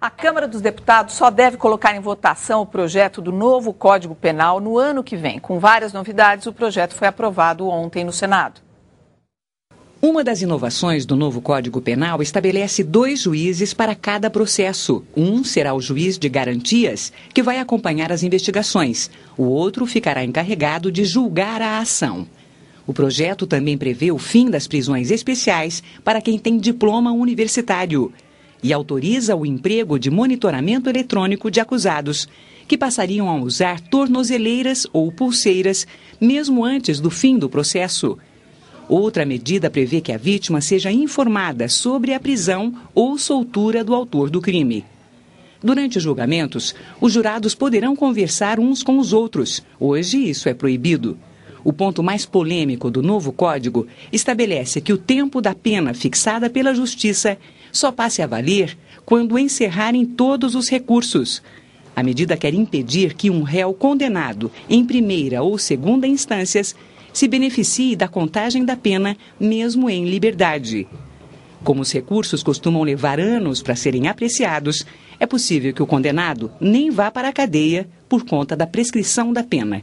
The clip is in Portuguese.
A Câmara dos Deputados só deve colocar em votação o projeto do novo Código Penal no ano que vem. Com várias novidades, o projeto foi aprovado ontem no Senado. Uma das inovações do novo Código Penal estabelece dois juízes para cada processo. Um será o juiz de garantias, que vai acompanhar as investigações. O outro ficará encarregado de julgar a ação. O projeto também prevê o fim das prisões especiais para quem tem diploma universitário e autoriza o emprego de monitoramento eletrônico de acusados, que passariam a usar tornozeleiras ou pulseiras mesmo antes do fim do processo. Outra medida prevê que a vítima seja informada sobre a prisão ou soltura do autor do crime. Durante os julgamentos, os jurados poderão conversar uns com os outros. Hoje, isso é proibido. O ponto mais polêmico do novo código estabelece que o tempo da pena fixada pela Justiça só passe a valer quando encerrarem todos os recursos. A medida quer impedir que um réu condenado em primeira ou segunda instâncias se beneficie da contagem da pena, mesmo em liberdade. Como os recursos costumam levar anos para serem apreciados, é possível que o condenado nem vá para a cadeia por conta da prescrição da pena.